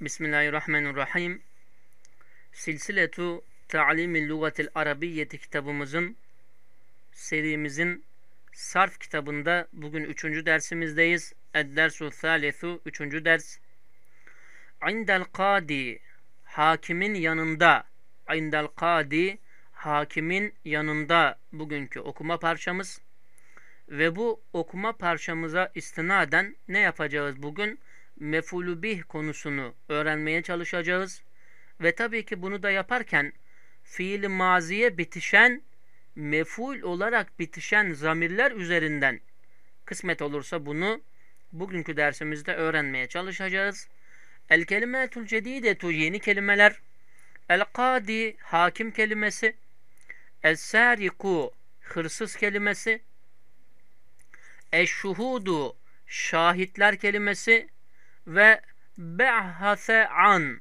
Bismillahirrahmanirrahim. Silsiletu Ta'limi Lugatil Arabiyyeti kitabımızın serimizin Sarf kitabında bugün üçüncü dersimizdeyiz. Eddersu dersu thalithu üçüncü ders. İndel kadi hakimin yanında. İndel kadi hakimin yanında bugünkü okuma parçamız. Ve bu okuma parçamıza istinaden ne yapacağız bugün? mefulü bih konusunu öğrenmeye çalışacağız. Ve tabii ki bunu da yaparken fiil maziye bitişen, meful olarak bitişen zamirler üzerinden kısmet olursa bunu bugünkü dersimizde öğrenmeye çalışacağız. El kelimetul cedidetu yeni kelimeler. El kadi hakim kelimesi. El sariku hırsız kelimesi. Eşşuhudu şahitler kelimesi ve behase an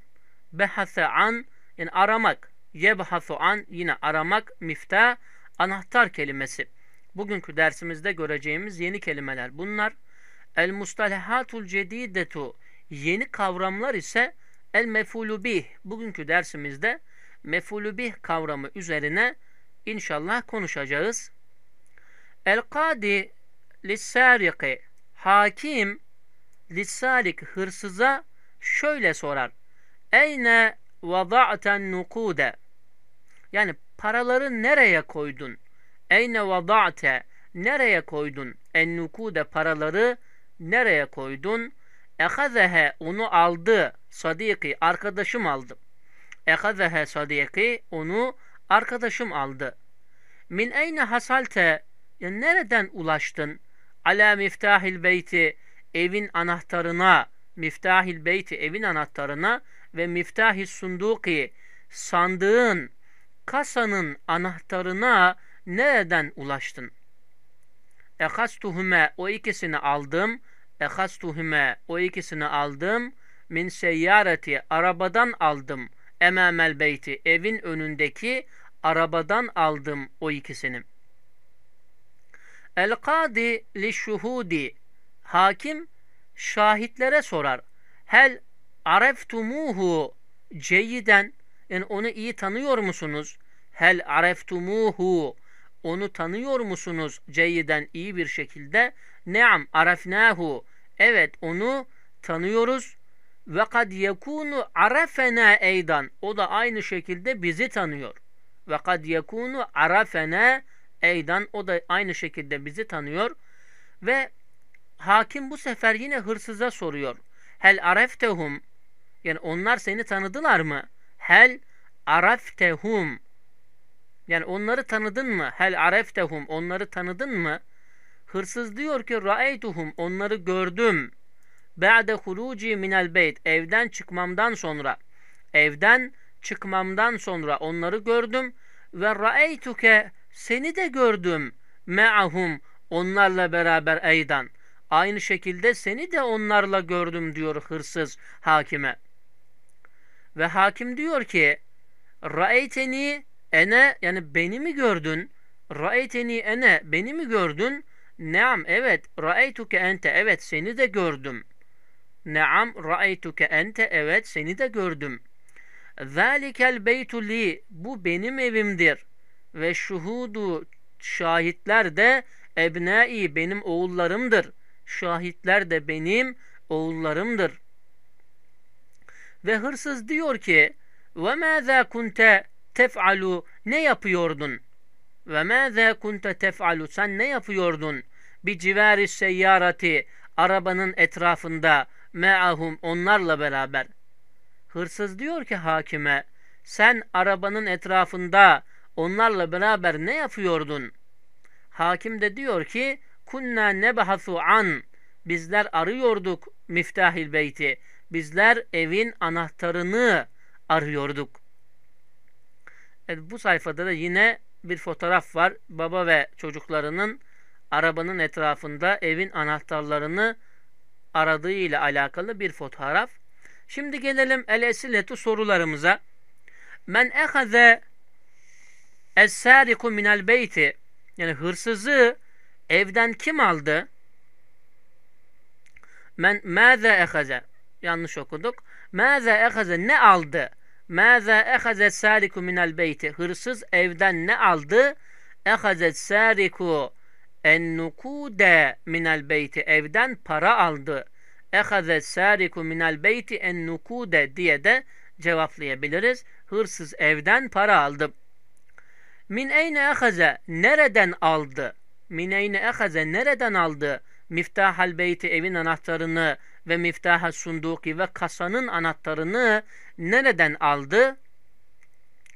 behase an yani aramak yebhasu an yine aramak mifta anahtar kelimesi. Bugünkü dersimizde göreceğimiz yeni kelimeler bunlar. El mustalahatul cedidetu yeni kavramlar ise el mefulu Bugünkü dersimizde mefulu kavramı üzerine inşallah konuşacağız. El kadi lissariqi hakim lissalik hırsıza şöyle sorar. Eyne vada'ten nukude? Yani paraları nereye koydun? Eyne vada'te? Nereye koydun? En nukude paraları nereye koydun? Ehazehe onu aldı. Sadiki arkadaşım aldı. Ehazehe sadiki onu arkadaşım aldı. Min eyne hasalte? Yani nereden ulaştın? Ala miftahil beyti evin anahtarına, miftahil beyti evin anahtarına ve miftahil sunduki sandığın, kasanın anahtarına nereden ulaştın? Ekastuhume o ikisini aldım. Ekastuhume o ikisini aldım. Min seyyareti arabadan aldım. emel beyti evin önündeki arabadan aldım o ikisini. El kadi li şuhudi Hakim şahitlere sorar. Hel areftumuhu ceyiden yani onu iyi tanıyor musunuz? Hel areftumuhu onu tanıyor musunuz ceyiden iyi bir şekilde? Neam arafnahu evet onu tanıyoruz ve kad yekunu arafena eydan o da aynı şekilde bizi tanıyor ve kad yekunu arafena eydan o da aynı şekilde bizi tanıyor ve hakim bu sefer yine hırsıza soruyor. Hel areftehum yani onlar seni tanıdılar mı? Hel areftehum yani onları tanıdın mı? Hel areftehum onları tanıdın mı? Hırsız diyor ki raeytuhum onları gördüm. Ba'de huruci minel beyt evden çıkmamdan sonra evden çıkmamdan sonra onları gördüm ve raeytuke seni de gördüm me'ahum onlarla beraber eydan. Aynı şekilde seni de onlarla gördüm diyor hırsız hakime. Ve hakim diyor ki Ra'eyteni ene yani beni mi gördün? Ra'eyteni ene beni mi gördün? Neam evet. Ra'eytuke ente evet seni de gördüm. Naam ra'eytuke ente evet seni de gördüm. Zalikel beytu li bu benim evimdir. Ve şuhudu şahitler de ebnai benim oğullarımdır.'' Şahitler de benim oğullarımdır. Ve hırsız diyor ki ve mâzâ kunte tef'alu ne yapıyordun? Ve mâzâ kunte tef'alu sen ne yapıyordun? Bir civari seyyarati arabanın etrafında me'ahum onlarla beraber. Hırsız diyor ki hakime sen arabanın etrafında onlarla beraber ne yapıyordun? Hakim de diyor ki kunna nebahasu an bizler arıyorduk miftahil beyti. Bizler evin anahtarını arıyorduk. Evet, bu sayfada da yine bir fotoğraf var. Baba ve çocuklarının arabanın etrafında evin anahtarlarını aradığı ile alakalı bir fotoğraf. Şimdi gelelim el esiletu sorularımıza. Men ehaze es-sariku minel beyti yani hırsızı Evden kim aldı? Men mâze ehaze. Yanlış okuduk. Mâze ehaze ne aldı? Mâze ehaze sâriku minel beyti. Hırsız evden ne aldı? Ehaze sâriku ennukude minel beyti. Evden para aldı. Ehaze sâriku minel beyti nukude diye de cevaplayabiliriz. Hırsız evden para aldı. Min eyne ehaze? Nereden aldı? mineyne ehaze nereden aldı? Miftahal beyti evin anahtarını ve miftaha sunduki ve kasanın anahtarını nereden aldı?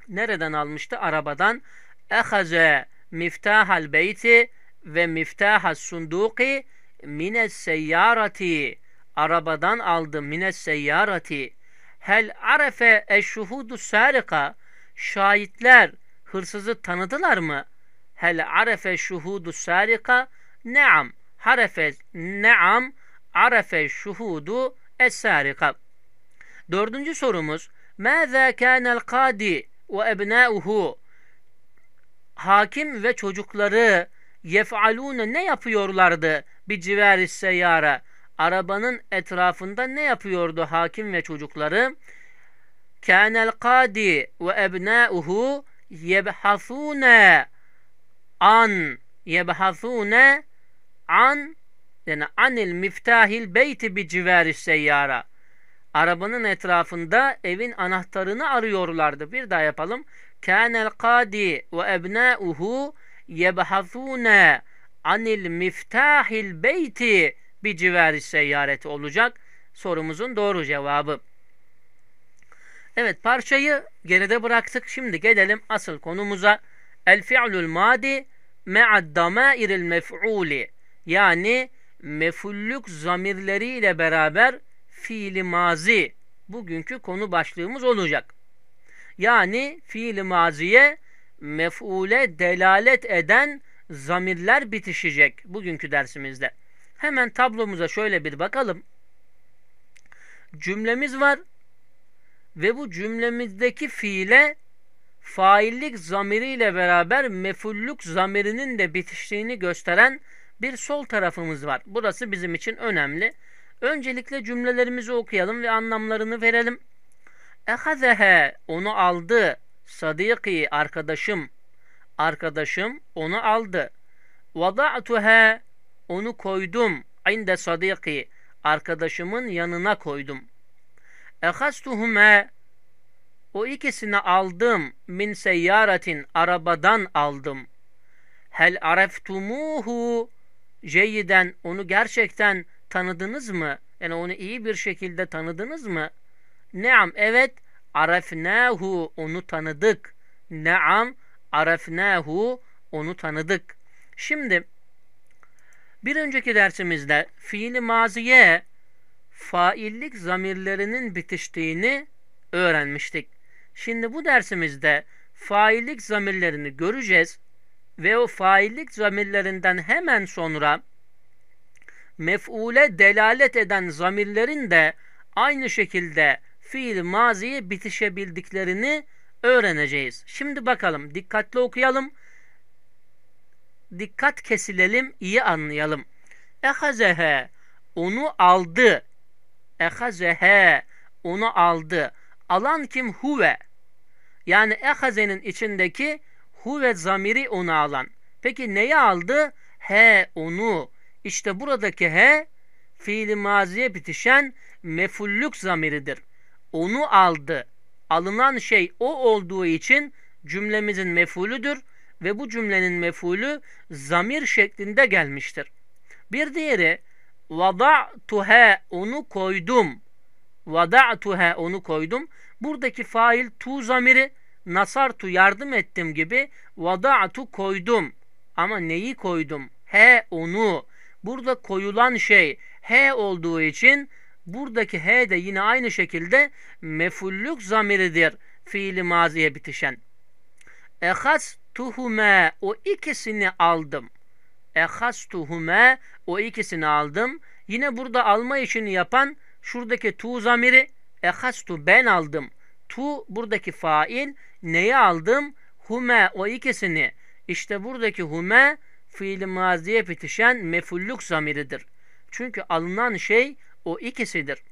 Nereden almıştı? Arabadan. Ehaze miftahal beyti ve miftaha sunduki mine seyyarati arabadan aldı mine seyyarati hel arefe eşşuhudu sarika şahitler hırsızı tanıdılar mı? Hel arefe şuhudu sarika? Naam. Harefe naam. Arefe şuhudu es sarika. Dördüncü sorumuz. Mâzâ kânel kâdi ve ebnâuhu? Hakim ve çocukları yef'alûne ne yapıyorlardı? Bir civaris seyyara. Arabanın etrafında ne yapıyordu hakim ve çocukları? Kânel kâdi ve ebnâuhu yebhasûne an yebhasune an yani anil miftahil beyti bi civari seyyara. Arabanın etrafında evin anahtarını arıyorlardı. Bir daha yapalım. Kânel kadi ve ebnâuhu yebhasûne anil miftahil beyti bi civari seyyareti olacak. Sorumuzun doğru cevabı. Evet parçayı geride bıraktık. Şimdi gelelim asıl konumuza. El fi'lul madi me'ad damairil mef'uli. Yani mefullük zamirleriyle beraber fiili mazi bugünkü konu başlığımız olacak. Yani fiili maziye mef'ule delalet eden zamirler bitişecek bugünkü dersimizde. Hemen tablomuza şöyle bir bakalım. Cümlemiz var ve bu cümlemizdeki fiile faillik zamiriyle beraber mefullük zamirinin de bitiştiğini gösteren bir sol tarafımız var. Burası bizim için önemli. Öncelikle cümlelerimizi okuyalım ve anlamlarını verelim. Ehazehe onu aldı. Sadiki arkadaşım. Arkadaşım onu aldı. Vada'tuhe onu koydum. Inde sadiki arkadaşımın yanına koydum. Ehastuhume o ikisini aldım. Min seyyaratin arabadan aldım. Hel areftumuhu ceyiden onu gerçekten tanıdınız mı? Yani onu iyi bir şekilde tanıdınız mı? Neam evet arefnahu onu tanıdık. Neam arefnahu onu tanıdık. Şimdi bir önceki dersimizde fiili maziye faillik zamirlerinin bitiştiğini öğrenmiştik. Şimdi bu dersimizde faillik zamirlerini göreceğiz ve o faillik zamirlerinden hemen sonra mef'ule delalet eden zamirlerin de aynı şekilde fiil maziye bitişebildiklerini öğreneceğiz. Şimdi bakalım dikkatli okuyalım. Dikkat kesilelim, iyi anlayalım. Ehazehe onu aldı. Ehazehe onu aldı. Alan kim? Huve. Yani ehazenin içindeki hu ve zamiri onu alan. Peki neyi aldı? He onu. İşte buradaki he fiili maziye bitişen mefullük zamiridir. Onu aldı. Alınan şey o olduğu için cümlemizin mefulüdür ve bu cümlenin mefulü zamir şeklinde gelmiştir. Bir diğeri vada vada'tuhe onu koydum vada'tuha onu koydum. Buradaki fail tu zamiri nasartu yardım ettim gibi vada'tu koydum. Ama neyi koydum? He onu. Burada koyulan şey he olduğu için buradaki he de yine aynı şekilde mefullük zamiridir. Fiili maziye bitişen. Ehas tuhume o ikisini aldım. Ehas tuhume o ikisini aldım. Yine burada alma işini yapan Şuradaki tu zamiri ehastu ben aldım. Tu buradaki fail neyi aldım? Hume o ikisini. İşte buradaki hume fiil maziye bitişen mefulluk zamiridir. Çünkü alınan şey o ikisidir.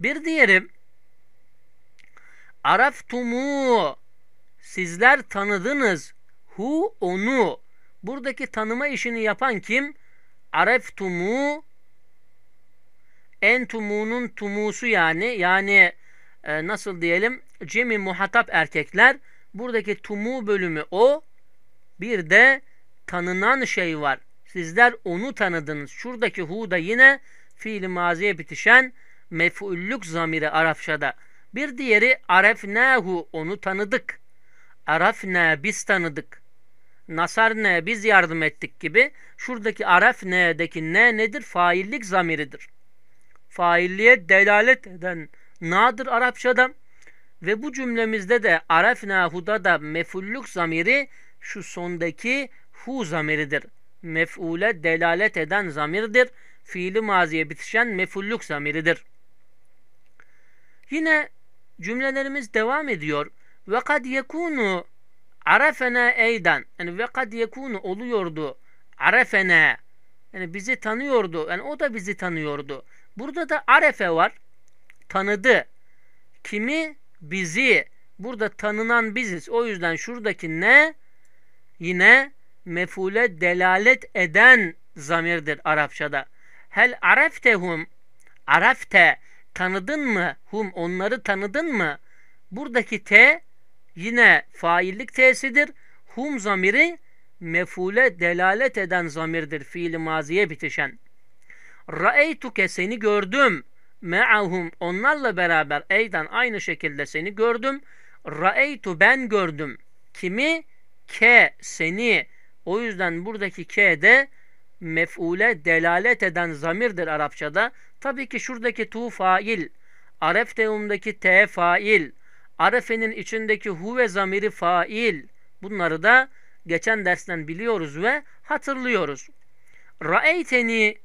Bir diğeri Araftumu sizler tanıdınız. Hu onu. Buradaki tanıma işini yapan kim? Araftumu entumunun tumusu yani yani e, nasıl diyelim cemi muhatap erkekler buradaki tumu bölümü o bir de tanınan şey var. Sizler onu tanıdınız. Şuradaki hu da yine fiil maziye bitişen mefullük zamiri arafşada Bir diğeri arefnahu onu tanıdık. Arafne biz tanıdık. Nasar ne biz yardım ettik gibi. Şuradaki araf ne'deki ne nedir? Faillik zamiridir failliye delalet eden nadır Arapçada ve bu cümlemizde de arefna huda da mefulluk zamiri şu sondaki hu zamiridir. Mef'ule delalet eden zamirdir. Fiili maziye bitişen mefulluk zamiridir. Yine cümlelerimiz devam ediyor. Ve kad yekunu arefene eyden. Yani ve kad yekunu oluyordu. Arefene yani bizi tanıyordu. Yani o da bizi tanıyordu. Burada da arefe var. Tanıdı. Kimi? Bizi. Burada tanınan biziz. O yüzden şuradaki ne? Yine mefule delalet eden zamirdir Arapçada. Hel araftehum. Arafte. Tanıdın mı? Hum. Onları tanıdın mı? Buradaki te yine faillik tesidir. Hum zamiri mefule delalet eden zamirdir fiil maziye bitişen. Ra'eytuke seni gördüm. Me'ahum onlarla beraber eyden aynı şekilde seni gördüm. Ra'eytu ben gördüm. Kimi? Ke seni. O yüzden buradaki ke de mef'ule delalet eden zamirdir Arapçada. Tabii ki şuradaki tu fail, arefteumdaki te fail, arefenin içindeki huve zamiri fail. Bunları da geçen dersten biliyoruz ve hatırlıyoruz. Ra'eyteni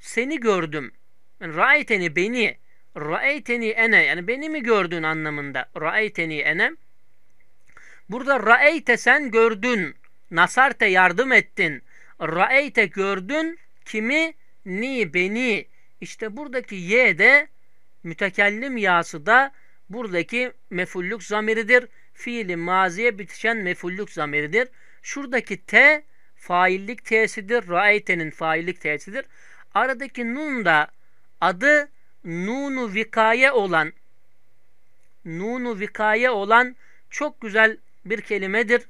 seni gördüm. Yani Ra'eyteni beni. Ra'eyteni ene yani beni mi gördün anlamında. Ra'eyteni ene. Burada ra'eyte sen gördün. Nasarte yardım ettin. Ra'eyte gördün kimi? Ni beni. İşte buradaki ye de mütekellim yası da buradaki mefullük zamiridir. Fiili maziye bitişen mefullük zamiridir. Şuradaki T faillik T'sidir. Raeyte'nin faillik T'sidir. Aradaki nun da adı nunu vikaye olan nunu vikaye olan çok güzel bir kelimedir.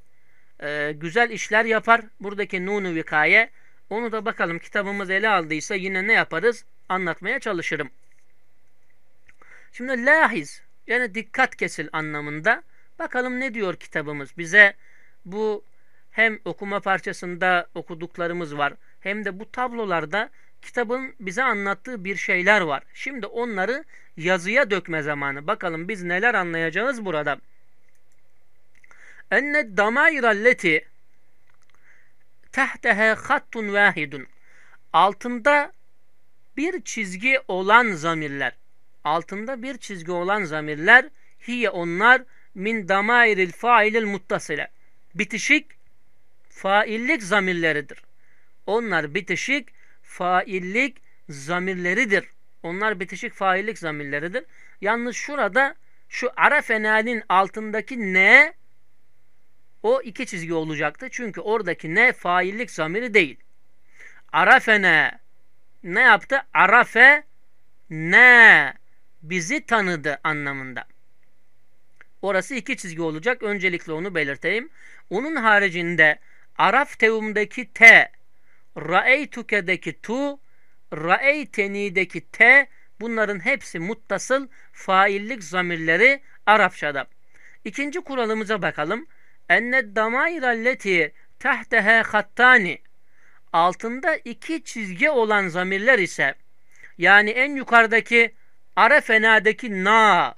Ee, güzel işler yapar. Buradaki nunu vikaye. Onu da bakalım kitabımız ele aldıysa yine ne yaparız? Anlatmaya çalışırım. Şimdi lahiz yani dikkat kesil anlamında. Bakalım ne diyor kitabımız bize bu hem okuma parçasında okuduklarımız var hem de bu tablolarda kitabın bize anlattığı bir şeyler var. Şimdi onları yazıya dökme zamanı. Bakalım biz neler anlayacağız burada. Enne damayralleti tehtehe hattun vahidun. Altında bir çizgi olan zamirler. Altında bir çizgi olan zamirler hiye onlar min damairil failil muttasile. Bitişik faillik zamirleridir. Onlar bitişik faillik zamirleridir. Onlar bitişik faillik zamirleridir. Yalnız şurada şu ara altındaki ne o iki çizgi olacaktı. Çünkü oradaki ne faillik zamiri değil. Arafene ne yaptı? Arafe ne bizi tanıdı anlamında. Orası iki çizgi olacak. Öncelikle onu belirteyim. Onun haricinde Araf tevumdaki te, raeytuke'deki tu, raeyteni'deki te bunların hepsi muttasıl faillik zamirleri Arapçada. İkinci kuralımıza bakalım. Enne damairalleti tehtehe hattani altında iki çizgi olan zamirler ise yani en yukarıdaki arefenadaki na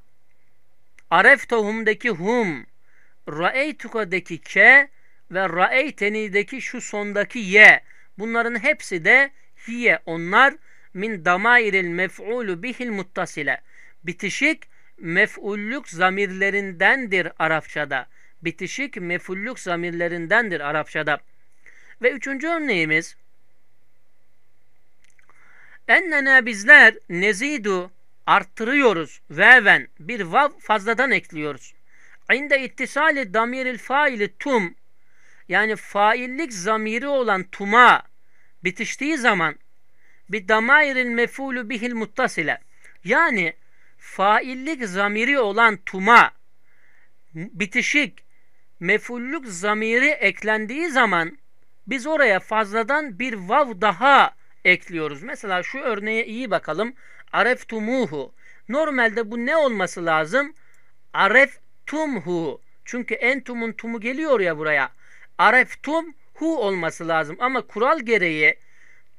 tohumdaki hum raeytuka'daki ke ve ra'eyteni'deki şu sondaki ye bunların hepsi de hiye onlar min damairil mef'ulu bihil muttasile bitişik mef'ullük zamirlerindendir Arapçada. Bitişik mef'ullük zamirlerindendir Arapçada. Ve üçüncü örneğimiz Ennena bizler nezidu arttırıyoruz. Veven bir vav fazladan ekliyoruz. Inde ittisali damiril faili tum yani faillik zamiri olan tuma bitiştiği zaman bir damairil mefulu bihil muttasile yani faillik zamiri olan tuma bitişik mefullük zamiri eklendiği zaman biz oraya fazladan bir vav daha ekliyoruz. Mesela şu örneğe iyi bakalım. tumuhu. Normalde bu ne olması lazım? tumhu. Çünkü entumun tumu geliyor ya buraya areftum hu olması lazım. Ama kural gereği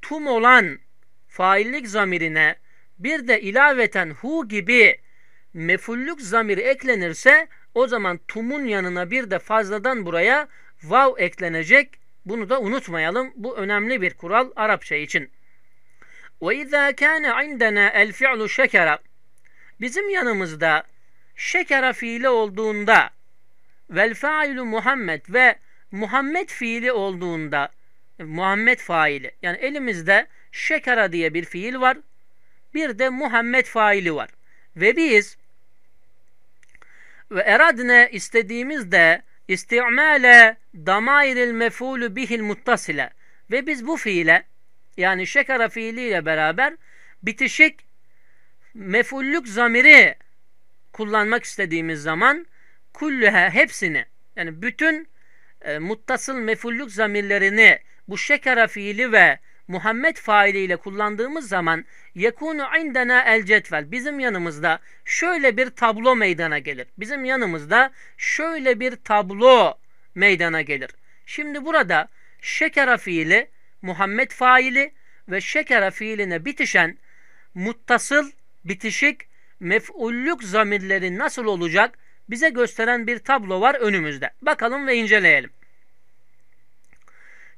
tum olan faillik zamirine bir de ilaveten hu gibi mefullük zamiri eklenirse o zaman tumun yanına bir de fazladan buraya vav eklenecek. Bunu da unutmayalım. Bu önemli bir kural Arapça için. Ve izâ kâne indena el fi'lu şekera. Bizim yanımızda şekera fiili olduğunda vel failu Muhammed ve Muhammed fiili olduğunda Muhammed faili yani elimizde şekara diye bir fiil var. Bir de Muhammed faili var. Ve biz ve eradne istediğimizde istimale damairil mefulu bihil muttasile ve biz bu fiile yani şekara fiiliyle beraber bitişik mefullük zamiri kullanmak istediğimiz zaman kulluha hepsini yani bütün e, muttasıl mefullük zamirlerini bu şekera fiili ve Muhammed failiyle kullandığımız zaman yekunu indena el cetvel bizim yanımızda şöyle bir tablo meydana gelir. Bizim yanımızda şöyle bir tablo meydana gelir. Şimdi burada şekera fiili Muhammed faili ve şekera fiiline bitişen muttasıl, bitişik, mef'ullük zamirleri nasıl olacak? bize gösteren bir tablo var önümüzde. Bakalım ve inceleyelim.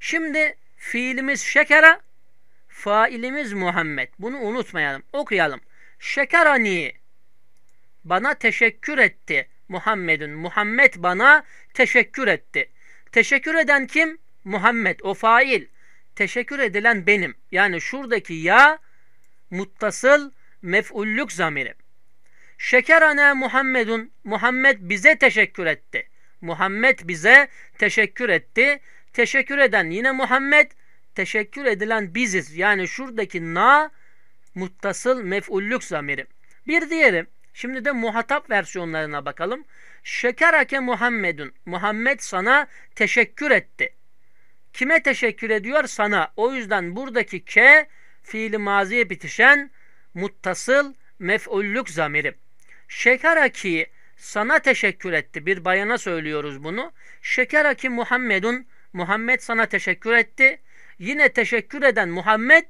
Şimdi fiilimiz şekera, failimiz Muhammed. Bunu unutmayalım. Okuyalım. Şekerani bana teşekkür etti. Muhammed'in. Muhammed bana teşekkür etti. Teşekkür eden kim? Muhammed. O fail. Teşekkür edilen benim. Yani şuradaki ya muttasıl mef'ullük zamiri. Şekerane Muhammedun. Muhammed bize teşekkür etti. Muhammed bize teşekkür etti. Teşekkür eden yine Muhammed. Teşekkür edilen biziz. Yani şuradaki na muttasıl mef'ullük zamiri. Bir diğeri. Şimdi de muhatap versiyonlarına bakalım. Şekerake Muhammedun. Muhammed sana teşekkür etti. Kime teşekkür ediyor? Sana. O yüzden buradaki ke fiili maziye bitişen muttasıl mef'ullük zamiri. Şekeraki sana teşekkür etti. Bir bayana söylüyoruz bunu. Şekeraki Muhammedun Muhammed sana teşekkür etti. Yine teşekkür eden Muhammed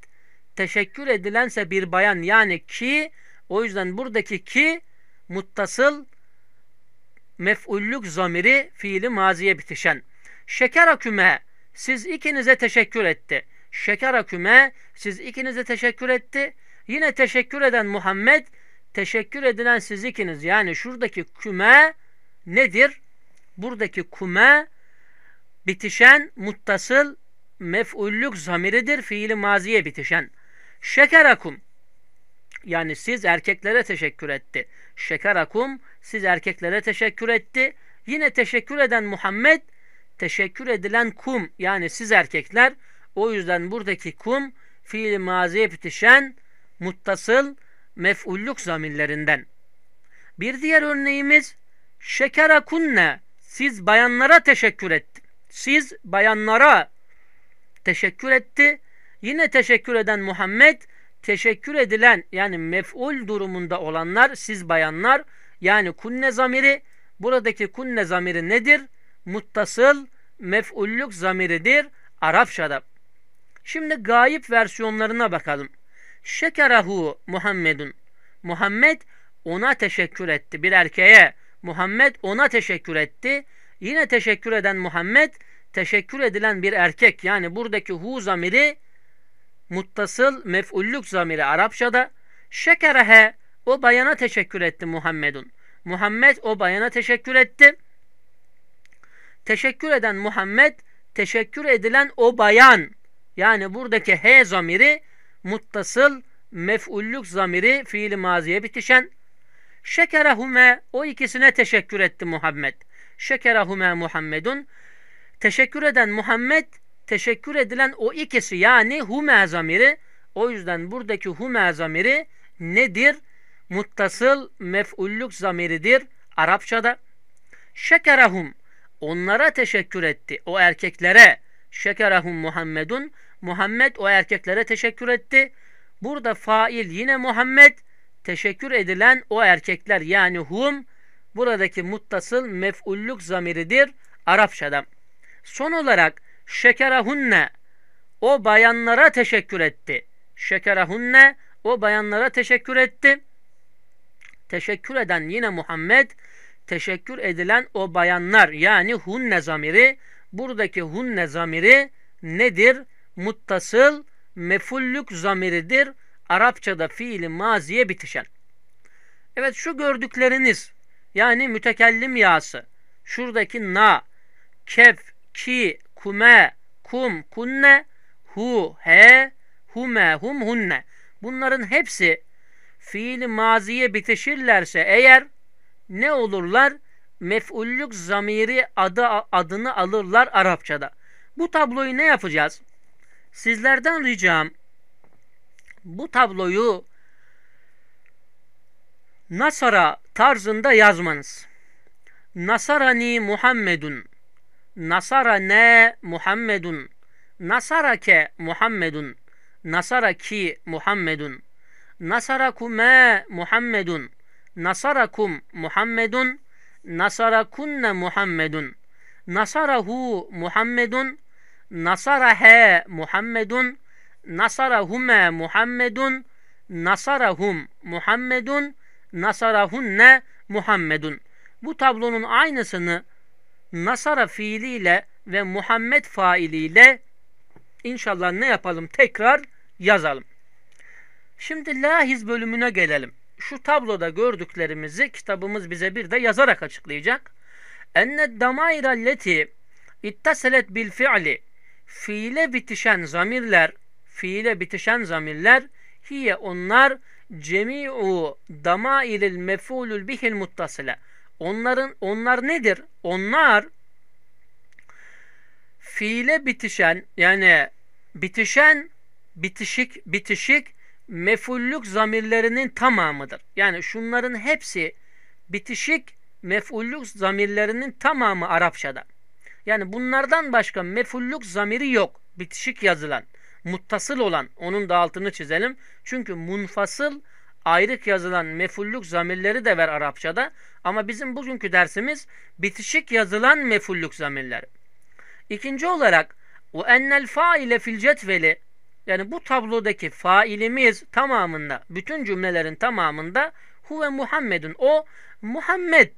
teşekkür edilense bir bayan yani ki o yüzden buradaki ki muttasıl mef'ullük zamiri fiili maziye bitişen. Şekeraküme siz ikinize teşekkür etti. Şekeraküme siz ikinize teşekkür etti. Yine teşekkür eden Muhammed teşekkür edilen siz ikiniz. Yani şuradaki küme nedir? Buradaki kume bitişen muttasıl mef'ullük zamiridir. Fiili maziye bitişen. Şekerakum yani siz erkeklere teşekkür etti. Şekerakum siz erkeklere teşekkür etti. Yine teşekkür eden Muhammed teşekkür edilen kum yani siz erkekler. O yüzden buradaki kum fiili maziye bitişen muttasıl mef'ulluk zamirlerinden. Bir diğer örneğimiz şekere kunne siz bayanlara teşekkür etti. Siz bayanlara teşekkür etti. Yine teşekkür eden Muhammed teşekkür edilen yani mef'ul durumunda olanlar siz bayanlar yani kunne zamiri buradaki kunne zamiri nedir? Muttasıl mef'ulluk zamiridir Arapçada. Şimdi gayip versiyonlarına bakalım şekerahu Muhammedun. Muhammed ona teşekkür etti. Bir erkeğe Muhammed ona teşekkür etti. Yine teşekkür eden Muhammed teşekkür edilen bir erkek. Yani buradaki hu zamiri muttasıl mef'ullük zamiri Arapçada. Şekerehe o bayana teşekkür etti Muhammedun. Muhammed o bayana teşekkür etti. Teşekkür eden Muhammed teşekkür edilen o bayan. Yani buradaki he zamiri muttasıl mef'ullük zamiri fiili maziye bitişen şekerahume o ikisine teşekkür etti Muhammed. Şekerahume Muhammedun teşekkür eden Muhammed teşekkür edilen o ikisi yani hume zamiri o yüzden buradaki hume zamiri nedir? Muttasıl mef'ullük zamiridir Arapçada. Şekerahum onlara teşekkür etti. O erkeklere şekerahum Muhammedun Muhammed o erkeklere teşekkür etti. Burada fail yine Muhammed. Teşekkür edilen o erkekler yani hum buradaki muttasıl mef'ulluk zamiridir Arapçada. Son olarak şekerahunne o bayanlara teşekkür etti. Şekerahunne o bayanlara teşekkür etti. Teşekkür eden yine Muhammed, teşekkür edilen o bayanlar yani hunne zamiri, buradaki hunne zamiri nedir? muttasıl mefullük zamiridir. Arapçada fiili maziye bitişen. Evet şu gördükleriniz yani mütekellim yası. Şuradaki na, kef, ki, kume, kum, kunne, hu, he, hume, hum, hunne. Bunların hepsi fiili maziye bitişirlerse eğer ne olurlar? Mef'ullük zamiri adı adını alırlar Arapçada. Bu tabloyu ne yapacağız? Sizlerden ricam bu tabloyu Nasara tarzında yazmanız. Nasarani Muhammedun. Nasara ne Muhammedun. Nasara ke Muhammedun. Nasara ki Muhammedun. Nasarakume Muhammedun. Nasarakum Muhammedun. Nasarakunne Muhammedun. Nasarahu Muhammedun. Nasara he Muhammedun Nasarahume Muhammedun Nasarahum Muhammedun Nasarahunne Muhammedun Bu tablonun aynısını Nasara fiiliyle ve Muhammed failiyle inşallah ne yapalım tekrar yazalım. Şimdi lahiz bölümüne gelelim. Şu tabloda gördüklerimizi kitabımız bize bir de yazarak açıklayacak. Enne damayra leti ittaselet bil fi'li fiile bitişen zamirler fiile bitişen zamirler hiye onlar cemi'u damairil mef'ulül bihil muttasile. Onların onlar nedir? Onlar fiile bitişen yani bitişen bitişik bitişik mefullük zamirlerinin tamamıdır. Yani şunların hepsi bitişik mefullük zamirlerinin tamamı Arapçada. Yani bunlardan başka mefulluk zamiri yok. Bitişik yazılan, muttasıl olan onun da altını çizelim. Çünkü munfasıl ayrık yazılan mefulluk zamirleri de ver Arapçada. Ama bizim bugünkü dersimiz bitişik yazılan mefulluk zamirleri. İkinci olarak o ennel faile fil cetveli yani bu tablodaki failimiz tamamında, bütün cümlelerin tamamında hu ve Muhammed'in O Muhammed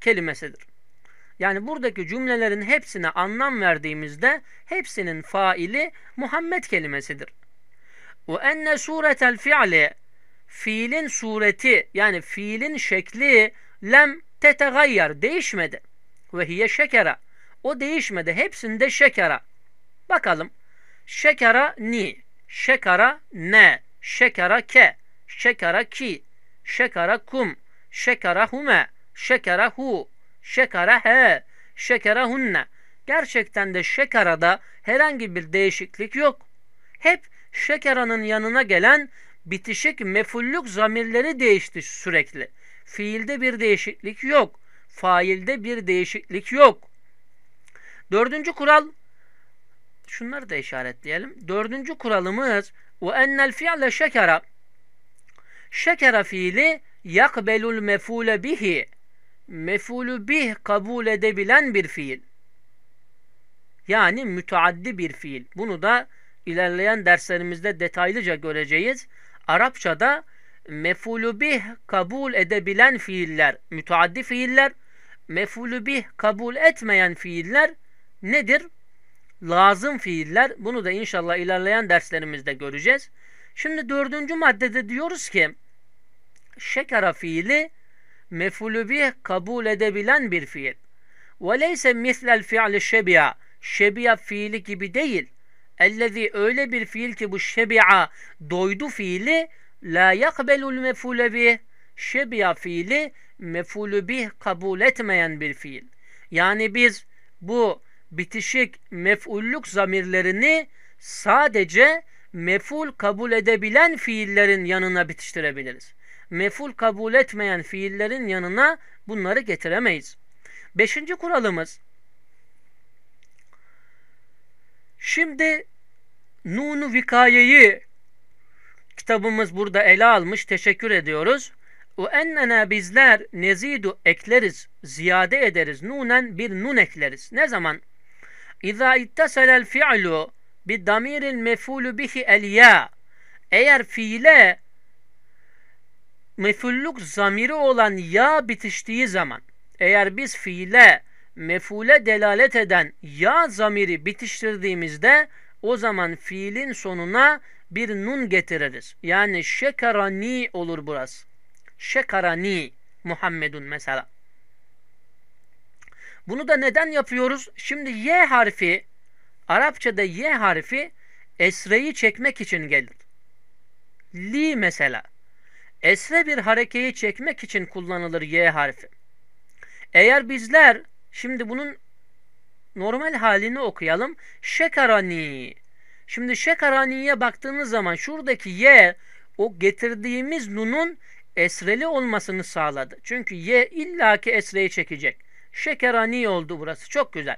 kelimesidir. Yani buradaki cümlelerin hepsine anlam verdiğimizde hepsinin faili Muhammed kelimesidir. Ve enne suretel fi'li fiilin sureti yani fiilin şekli lem tetegayyar değişmedi. Ve hiye şekera. O değişmedi. Hepsinde şekera. Bakalım. Şekera ni, şekara ne, şekera ke, şekera ki, şekera kum, şekera hume, şekera hu, Şekara şekarahe şekerahunne. Gerçekten de şekarada herhangi bir değişiklik yok. Hep şekaranın yanına gelen bitişik mefullük zamirleri değişti sürekli. Fiilde bir değişiklik yok. Failde bir değişiklik yok. Dördüncü kural şunları da işaretleyelim. Dördüncü kuralımız ve ennel fi'le şekera şekera fiili yakbelul mefule bihi mefulü bih kabul edebilen bir fiil. Yani müteaddi bir fiil. Bunu da ilerleyen derslerimizde detaylıca göreceğiz. Arapçada mefulü bih kabul edebilen fiiller, müteaddi fiiller, mefulü bih kabul etmeyen fiiller nedir? Lazım fiiller. Bunu da inşallah ilerleyen derslerimizde göreceğiz. Şimdi dördüncü maddede diyoruz ki şekara fiili Mefulübi kabul edebilen bir fiil. Ve leyse mislel fi'li şebi'a. Şebi'a fiili gibi değil. Ellezî öyle bir fiil ki bu şebi'a doydu fiili la yakbelul mef'ulü bih. Şebi'a fiili mef'ulü bih kabul etmeyen bir fiil. Yani biz bu bitişik mef'ullük zamirlerini sadece mef'ul kabul edebilen fiillerin yanına bitiştirebiliriz meful kabul etmeyen fiillerin yanına bunları getiremeyiz. Beşinci kuralımız şimdi nunu vikayeyi kitabımız burada ele almış. Teşekkür ediyoruz. O ennena bizler nezidu ekleriz, ziyade ederiz. Nunen bir nun ekleriz. Ne zaman? İza ittasel fi'lu bi damiril mefulu bihi el ya. Eğer fiile mefulluk zamiri olan ya bitiştiği zaman eğer biz fiile mefule delalet eden ya zamiri bitiştirdiğimizde o zaman fiilin sonuna bir nun getiririz. Yani şekarani olur burası. Şekarani Muhammedun mesela. Bunu da neden yapıyoruz? Şimdi Y harfi, Arapçada Y harfi esreyi çekmek için gelir. Li mesela esre bir harekeyi çekmek için kullanılır y harfi. Eğer bizler şimdi bunun normal halini okuyalım. Şekarani. Şimdi şekaraniye baktığınız zaman şuradaki y o getirdiğimiz nunun esreli olmasını sağladı. Çünkü y illaki esreyi çekecek. Şekerani oldu burası. Çok güzel.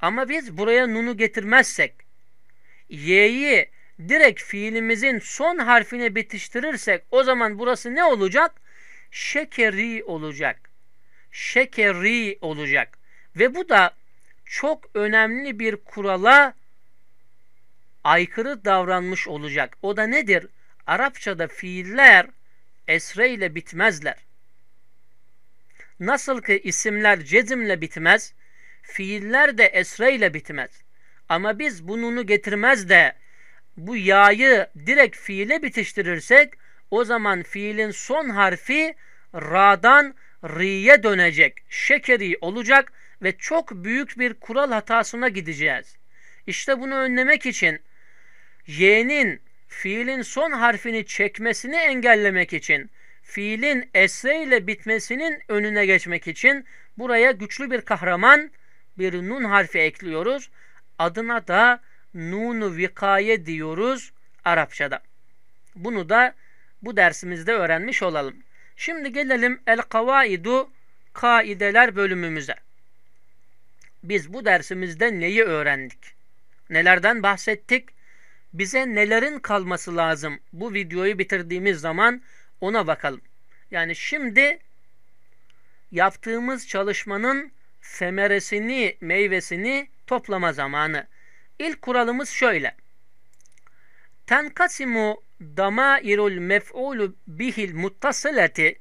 Ama biz buraya nunu getirmezsek y'yi direkt fiilimizin son harfine bitiştirirsek o zaman burası ne olacak? Şekeri olacak. Şekeri olacak. Ve bu da çok önemli bir kurala aykırı davranmış olacak. O da nedir? Arapçada fiiller esre ile bitmezler. Nasıl ki isimler cezimle bitmez, fiiller de esre ile bitmez. Ama biz bununu getirmez de bu ya'yı direkt fiile bitiştirirsek o zaman fiilin son harfi ra'dan ri'ye dönecek. Şekeri olacak ve çok büyük bir kural hatasına gideceğiz. İşte bunu önlemek için y'nin fiilin son harfini çekmesini engellemek için fiilin esre ile bitmesinin önüne geçmek için buraya güçlü bir kahraman bir nun harfi ekliyoruz. Adına da nunu vikaye diyoruz Arapçada. Bunu da bu dersimizde öğrenmiş olalım. Şimdi gelelim el kavaidu kaideler bölümümüze. Biz bu dersimizde neyi öğrendik? Nelerden bahsettik? Bize nelerin kalması lazım? Bu videoyu bitirdiğimiz zaman ona bakalım. Yani şimdi yaptığımız çalışmanın semeresini, meyvesini toplama zamanı. İlk kuralımız şöyle. Tenkasimu damairul mef'ulu bihil muttasıleti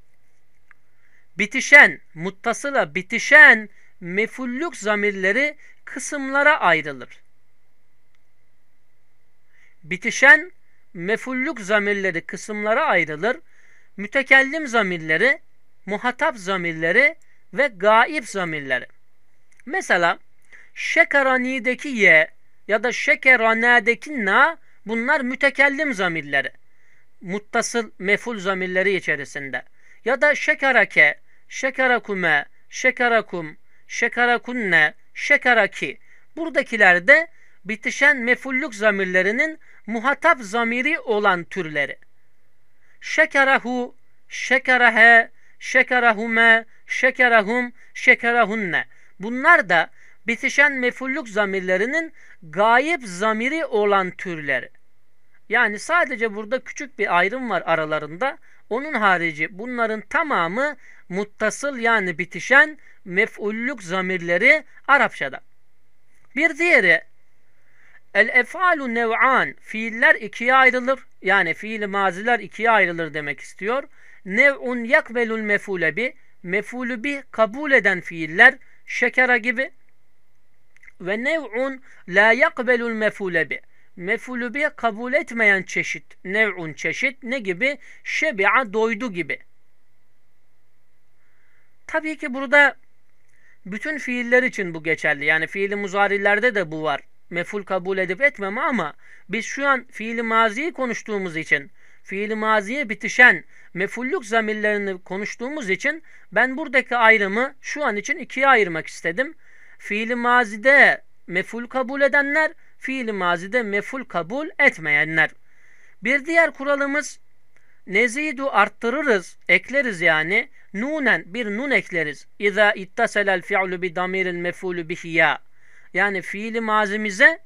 bitişen, muttasıla bitişen mefullük zamirleri kısımlara ayrılır. Bitişen mefullük zamirleri kısımlara ayrılır. Mütekellim zamirleri, muhatap zamirleri ve gaib zamirleri. Mesela şekaranideki ye ya da şekeranâdekinnâ bunlar mütekellim zamirleri. Muttasıl meful zamirleri içerisinde. Ya da şekerake, şekerakume, şekerakum, şekerakunne, şekeraki. Buradakilerde bitişen mefullük zamirlerinin muhatap zamiri olan türleri. Şekerahu, şekerahe, şekerahume, şekerahum, şekerahunne. Bunlar da bitişen mefulluk zamirlerinin gayip zamiri olan türleri. Yani sadece burada küçük bir ayrım var aralarında. Onun harici bunların tamamı muttasıl yani bitişen mef'ullük zamirleri Arapçada. Bir diğeri El efalu nev'an fiiller ikiye ayrılır. Yani fiil maziler ikiye ayrılır demek istiyor. Nev'un yakbelul mefule bi mefulü bi kabul eden fiiller şekera gibi ve nev'un la yakbelul mefule bi. kabul etmeyen çeşit. Nev'un çeşit ne gibi? Şebi'a doydu gibi. Tabii ki burada bütün fiiller için bu geçerli. Yani fiili muzarilerde de bu var. Meful kabul edip etmeme ama biz şu an fiili maziyi konuştuğumuz için fiili maziye bitişen mefullük zamirlerini konuştuğumuz için ben buradaki ayrımı şu an için ikiye ayırmak istedim fiili mazide meful kabul edenler, fiili mazide meful kabul etmeyenler. Bir diğer kuralımız nezidu arttırırız, ekleriz yani. Nunen bir nun ekleriz. İza ittaselel fi'lu bi damiril mefulü bihi ya. Yani fiili mazimize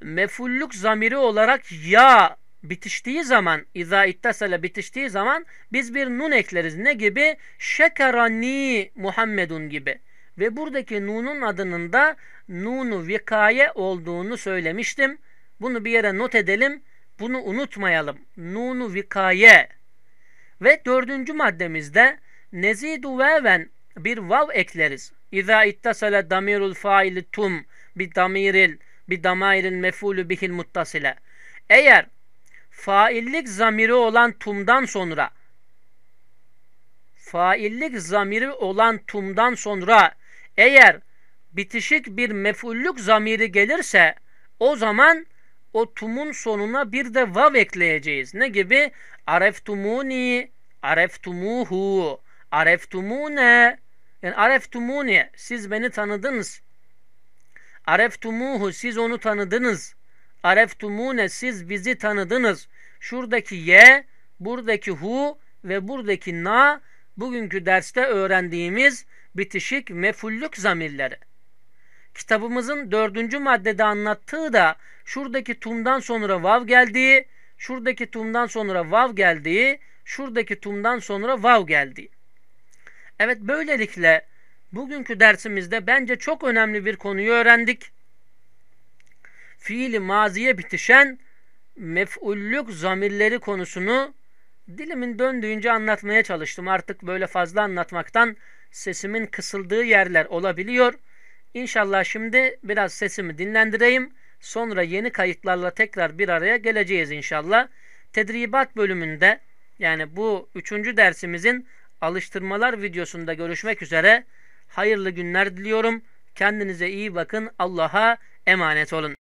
mefulluk zamiri olarak ya bitiştiği zaman iza ittasele bitiştiği zaman biz bir nun ekleriz. Ne gibi? Şekerani Muhammedun gibi. Ve buradaki Nun'un adının da Nun'u vikaye olduğunu söylemiştim. Bunu bir yere not edelim. Bunu unutmayalım. Nun'u vikaye. Ve dördüncü maddemizde nezidu veven bir vav ekleriz. İza ittasale damirul faili tum bi damiril bi damairil mefulu bihil muttasile. Eğer faillik zamiri olan tumdan sonra faillik zamiri olan tumdan sonra eğer bitişik bir mefullük zamiri gelirse o zaman o tumun sonuna bir de vav ekleyeceğiz. Ne gibi? Areftumuni, areftumuhu, areftumune. Yani areftumuni, siz beni tanıdınız. Areftumuhu, siz onu tanıdınız. Areftumune, siz bizi tanıdınız. Şuradaki ye, buradaki hu ve buradaki na bugünkü derste öğrendiğimiz bitişik mefullük zamirleri. Kitabımızın dördüncü maddede anlattığı da şuradaki tumdan sonra vav geldiği, şuradaki tumdan sonra vav geldiği, şuradaki tumdan sonra vav geldiği. Evet böylelikle bugünkü dersimizde bence çok önemli bir konuyu öğrendik. Fiili maziye bitişen mef'ullük zamirleri konusunu dilimin döndüğünce anlatmaya çalıştım. Artık böyle fazla anlatmaktan sesimin kısıldığı yerler olabiliyor. İnşallah şimdi biraz sesimi dinlendireyim. Sonra yeni kayıtlarla tekrar bir araya geleceğiz inşallah. Tedribat bölümünde yani bu üçüncü dersimizin alıştırmalar videosunda görüşmek üzere. Hayırlı günler diliyorum. Kendinize iyi bakın. Allah'a emanet olun.